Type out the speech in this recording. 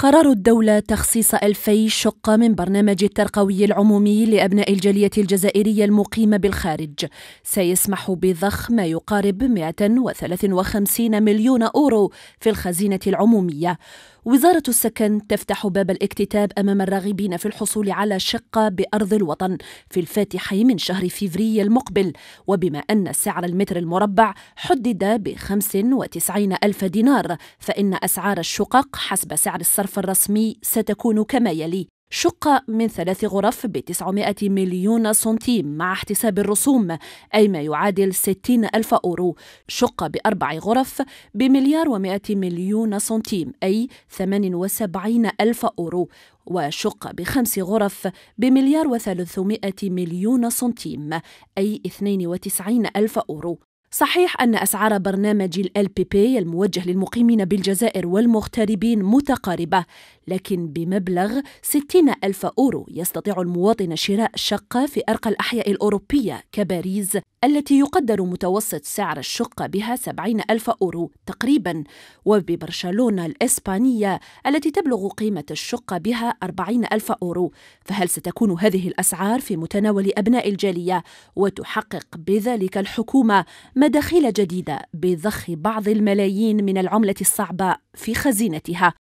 قرار الدولة تخصيص ألفي شقة من برنامج الترقوي العمومي لأبناء الجالية الجزائرية المقيمة بالخارج سيسمح بضخ ما يقارب 153 مليون أورو في الخزينة العمومية وزارة السكن تفتح باب الاكتتاب أمام الراغبين في الحصول على شقة بأرض الوطن في الفاتح من شهر فيفري المقبل وبما أن سعر المتر المربع حدد ب 95 ألف دينار فإن أسعار الشقق حسب سعر الصرف الصرف الرسمي ستكون كما يلي شقة من ثلاث غرف ب 900 مليون سنتيم مع احتساب الرسوم أي ما يعادل 60 ألف أورو شقة بأربع غرف بمليار و100 مليون سنتيم أي 78 ألف أورو وشقة بخمس غرف بمليار و300 مليون سنتيم أي 92 ألف أورو صحيح أن أسعار برنامج الـ LPP الموجه للمقيمين بالجزائر والمغتربين متقاربة لكن بمبلغ 60 ألف أورو يستطيع المواطن شراء شقة في أرقى الأحياء الأوروبية كباريس التي يقدر متوسط سعر الشقة بها 70 ألف أورو تقريبا وببرشلونة الإسبانية التي تبلغ قيمة الشقة بها 40 ألف أورو فهل ستكون هذه الأسعار في متناول أبناء الجالية وتحقق بذلك الحكومة مداخيل جديدة بضخ بعض الملايين من العملة الصعبة في خزينتها